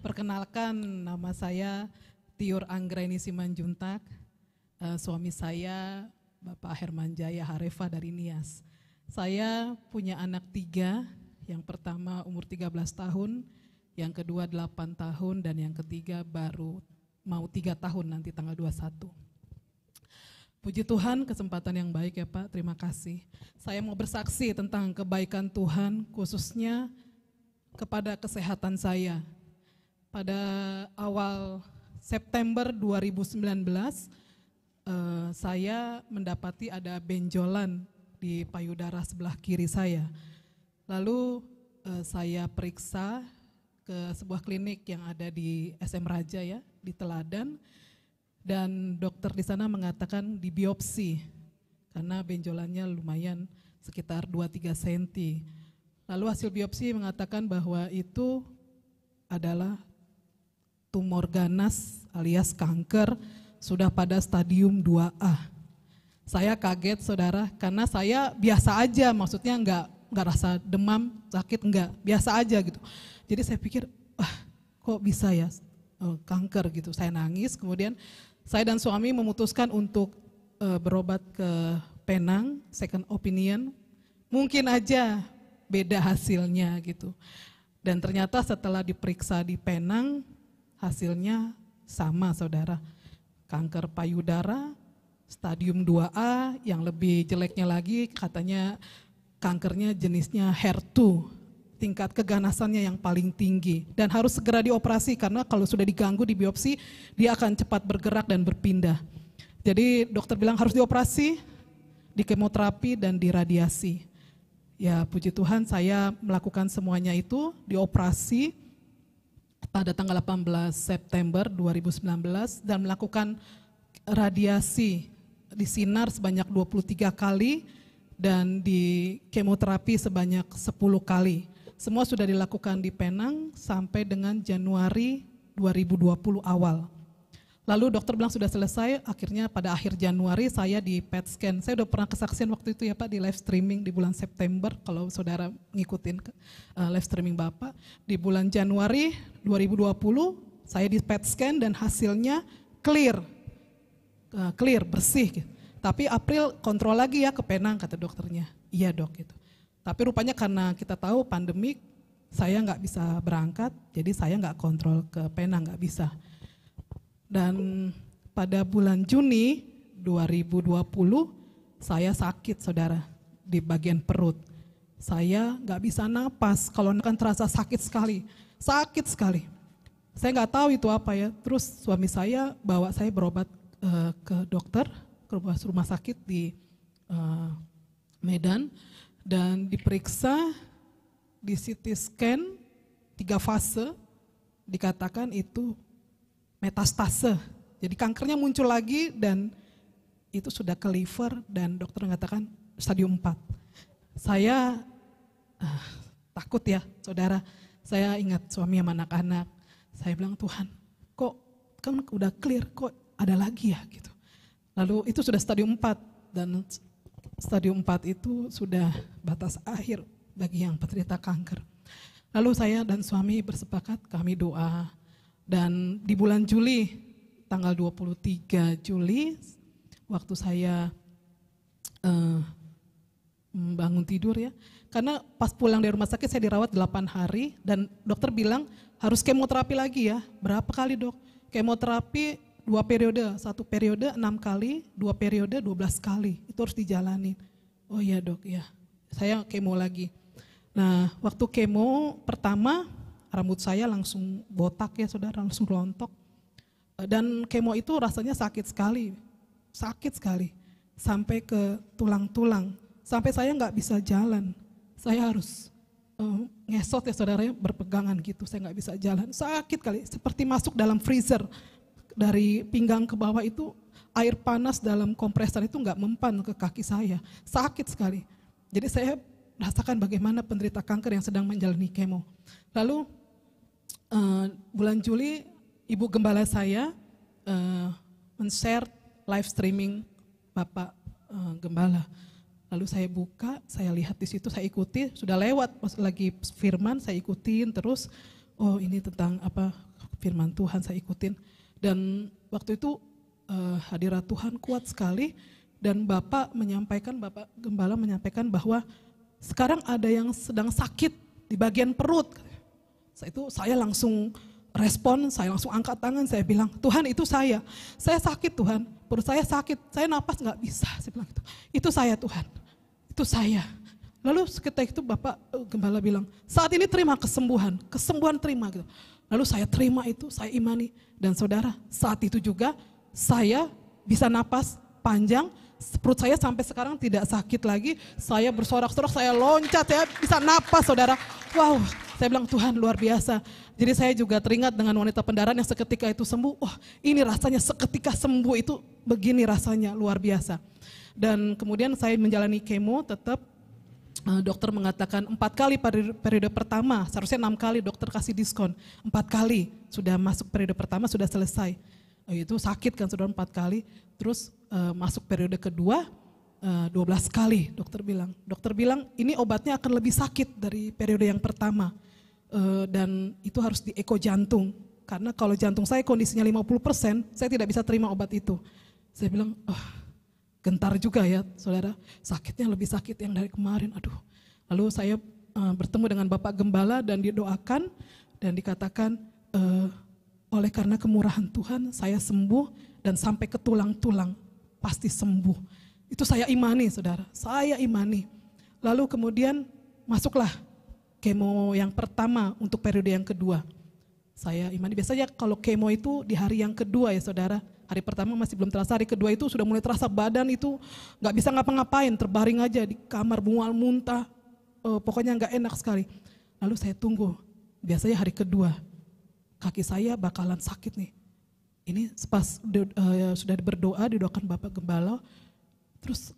Perkenalkan nama saya Tiur Anggraini Simanjuntak, eh, suami saya Bapak Herman Jaya Harefa dari Nias. Saya punya anak tiga, yang pertama umur 13 tahun, yang kedua 8 tahun, dan yang ketiga baru mau tiga tahun nanti tanggal 21. Puji Tuhan kesempatan yang baik ya Pak, terima kasih. Saya mau bersaksi tentang kebaikan Tuhan khususnya kepada kesehatan saya pada awal September 2019 eh, saya mendapati ada benjolan di payudara sebelah kiri saya. Lalu eh, saya periksa ke sebuah klinik yang ada di SM Raja ya, di Teladan dan dokter di sana mengatakan di biopsi karena benjolannya lumayan sekitar 2-3 cm. Lalu hasil biopsi mengatakan bahwa itu adalah tumor ganas alias kanker sudah pada stadium 2A. Saya kaget saudara karena saya biasa aja maksudnya nggak nggak rasa demam sakit nggak biasa aja gitu. Jadi saya pikir ah kok bisa ya eh, kanker gitu. Saya nangis kemudian saya dan suami memutuskan untuk eh, berobat ke Penang second opinion mungkin aja beda hasilnya gitu. Dan ternyata setelah diperiksa di Penang hasilnya sama saudara. Kanker payudara, stadium 2A, yang lebih jeleknya lagi katanya kankernya jenisnya HER2, tingkat keganasannya yang paling tinggi. Dan harus segera dioperasi karena kalau sudah diganggu di biopsi, dia akan cepat bergerak dan berpindah. Jadi dokter bilang harus dioperasi, di kemoterapi dan di radiasi. Ya puji Tuhan saya melakukan semuanya itu, dioperasi, pada tanggal 18 September 2019 dan melakukan radiasi di sinar sebanyak 23 kali dan di kemoterapi sebanyak 10 kali. Semua sudah dilakukan di Penang sampai dengan Januari 2020 awal. Lalu dokter bilang sudah selesai, akhirnya pada akhir Januari saya di PET scan. Saya udah pernah kesaksian waktu itu ya Pak di live streaming di bulan September kalau saudara ngikutin eh, live streaming Bapak. Di bulan Januari 2020 saya di PET scan dan hasilnya clear. Eh, clear, bersih gitu. Tapi April kontrol lagi ya ke Penang kata dokternya. Iya dok gitu. Tapi rupanya karena kita tahu pandemik saya nggak bisa berangkat, jadi saya nggak kontrol ke Penang, nggak bisa. Dan pada bulan Juni 2020 saya sakit saudara di bagian perut. Saya nggak bisa nafas, kalau kan terasa sakit sekali, sakit sekali. Saya nggak tahu itu apa ya. Terus suami saya bawa saya berobat uh, ke dokter, ke rumah, rumah sakit di uh, Medan dan diperiksa di CT scan tiga fase dikatakan itu metastase. Jadi kankernya muncul lagi dan itu sudah ke liver dan dokter mengatakan stadium 4. Saya ah, takut ya saudara, saya ingat suami sama anak-anak. Saya bilang Tuhan kok kan udah clear kok ada lagi ya gitu. Lalu itu sudah stadium 4 dan stadium 4 itu sudah batas akhir bagi yang penderita kanker. Lalu saya dan suami bersepakat kami doa dan di bulan Juli, tanggal 23 Juli, waktu saya uh, bangun tidur ya, karena pas pulang dari rumah sakit saya dirawat 8 hari dan dokter bilang harus kemoterapi lagi ya. Berapa kali dok? Kemoterapi dua periode, satu periode enam kali, dua periode dua belas kali. Itu harus dijalani. Oh iya dok, ya. Saya kemo lagi. Nah, waktu kemo pertama rambut saya langsung botak ya saudara, langsung rontok. Eh, dan kemo itu rasanya sakit sekali, sakit sekali, sampai ke tulang-tulang, sampai saya nggak bisa jalan. Saya harus uh, ngesot ya saudara ya, berpegangan gitu, saya nggak bisa jalan. Sakit kali, seperti masuk dalam freezer dari pinggang ke bawah itu air panas dalam kompresor itu nggak mempan ke kaki saya, sakit sekali. Jadi saya rasakan bagaimana penderita kanker yang sedang menjalani kemo. Lalu uh, bulan Juli ibu gembala saya uh, men-share live streaming Bapak uh, Gembala. Lalu saya buka, saya lihat di situ, saya ikuti, sudah lewat lagi firman saya ikutin terus oh ini tentang apa firman Tuhan saya ikutin dan waktu itu uh, hadirat Tuhan kuat sekali dan Bapak menyampaikan Bapak Gembala menyampaikan bahwa sekarang ada yang sedang sakit di bagian perut itu saya langsung respon, saya langsung angkat tangan, saya bilang, Tuhan itu saya, saya sakit Tuhan, perut saya sakit, saya napas nggak bisa, saya bilang itu, itu saya Tuhan, itu saya. Lalu seketika itu Bapak eh, Gembala bilang, saat ini terima kesembuhan, kesembuhan terima gitu. Lalu saya terima itu, saya imani. Dan saudara, saat itu juga saya bisa napas panjang, perut saya sampai sekarang tidak sakit lagi. Saya bersorak-sorak, saya loncat, saya bisa napas saudara. Wow, saya bilang Tuhan luar biasa. Jadi saya juga teringat dengan wanita pendaran yang seketika itu sembuh. Wah ini rasanya seketika sembuh itu begini rasanya luar biasa. Dan kemudian saya menjalani kemo tetap eh, dokter mengatakan empat kali pada periode pertama, seharusnya enam kali dokter kasih diskon. Empat kali sudah masuk periode pertama sudah selesai. Oh, itu sakit kan saudara empat kali, terus uh, masuk periode kedua uh, belas kali dokter bilang. Dokter bilang ini obatnya akan lebih sakit dari periode yang pertama uh, dan itu harus di eko jantung karena kalau jantung saya kondisinya 50%, saya tidak bisa terima obat itu. Saya bilang, oh, gentar juga ya saudara, sakitnya lebih sakit yang dari kemarin, aduh. Lalu saya uh, bertemu dengan Bapak Gembala dan didoakan dan dikatakan, uh, oleh karena kemurahan Tuhan, saya sembuh dan sampai ke tulang-tulang pasti sembuh. Itu saya imani, saudara. Saya imani. Lalu kemudian masuklah kemo yang pertama untuk periode yang kedua. Saya imani. Biasanya kalau kemo itu di hari yang kedua ya, saudara. Hari pertama masih belum terasa, hari kedua itu sudah mulai terasa badan itu nggak bisa ngapa-ngapain, terbaring aja di kamar mual muntah, eh, pokoknya nggak enak sekali. Lalu saya tunggu. Biasanya hari kedua, kaki saya bakalan sakit nih. Ini pas uh, sudah berdoa, didoakan Bapak Gembala, terus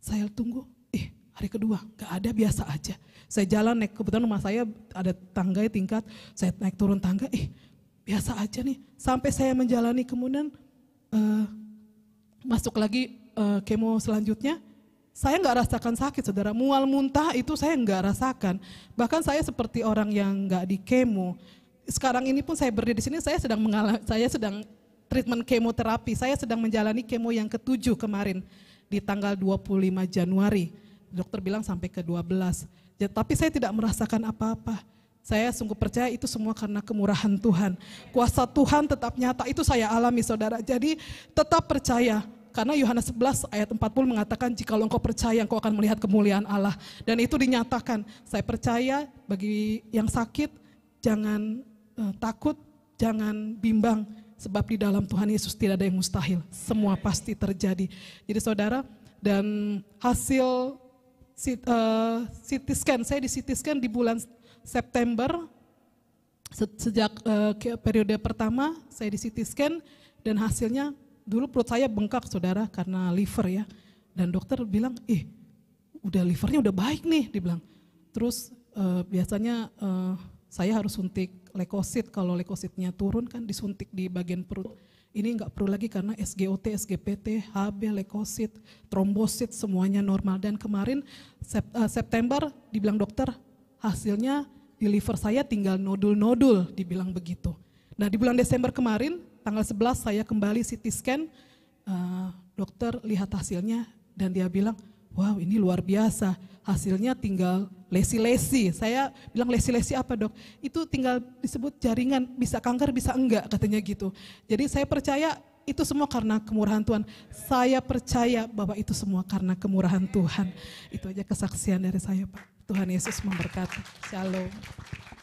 saya tunggu, eh hari kedua, gak ada biasa aja. Saya jalan naik, kebetulan rumah saya ada tangga tingkat, saya naik turun tangga, eh biasa aja nih. Sampai saya menjalani kemudian uh, masuk lagi uh, kemo selanjutnya, saya nggak rasakan sakit, saudara. Mual muntah itu saya nggak rasakan. Bahkan saya seperti orang yang nggak di kemo sekarang ini pun saya berdiri di sini saya sedang mengalami saya sedang treatment kemoterapi. Saya sedang menjalani kemo yang ketujuh kemarin di tanggal 25 Januari. Dokter bilang sampai ke 12. Ya, tapi saya tidak merasakan apa-apa. Saya sungguh percaya itu semua karena kemurahan Tuhan. Kuasa Tuhan tetap nyata, itu saya alami saudara. Jadi tetap percaya, karena Yohanes 11 ayat 40 mengatakan jikalau engkau percaya engkau akan melihat kemuliaan Allah. Dan itu dinyatakan, saya percaya bagi yang sakit jangan Eh, takut, jangan bimbang, sebab di dalam Tuhan Yesus tidak ada yang mustahil. Semua pasti terjadi. Jadi saudara, dan hasil uh, CT scan, saya di CT scan di bulan September, sejak uh, periode pertama saya di CT scan, dan hasilnya dulu perut saya bengkak saudara karena liver ya. Dan dokter bilang, ih eh, udah livernya udah baik nih, dibilang. Terus uh, biasanya uh, saya harus suntik leukosit. Kalau leukositnya turun kan disuntik di bagian perut. Ini nggak perlu lagi karena SGOT, SGPT, HB, leukosit, trombosit semuanya normal. Dan kemarin eh, September dibilang dokter hasilnya di liver saya tinggal nodul-nodul, dibilang begitu. Nah di bulan Desember kemarin, tanggal 11 saya kembali CT scan, eh, dokter lihat hasilnya dan dia bilang, wow ini luar biasa, hasilnya tinggal lesi-lesi. Saya bilang lesi-lesi apa dok? Itu tinggal disebut jaringan, bisa kanker bisa enggak katanya gitu. Jadi saya percaya itu semua karena kemurahan Tuhan. Saya percaya bahwa itu semua karena kemurahan Tuhan. Itu aja kesaksian dari saya Pak. Tuhan Yesus memberkati. Shalom.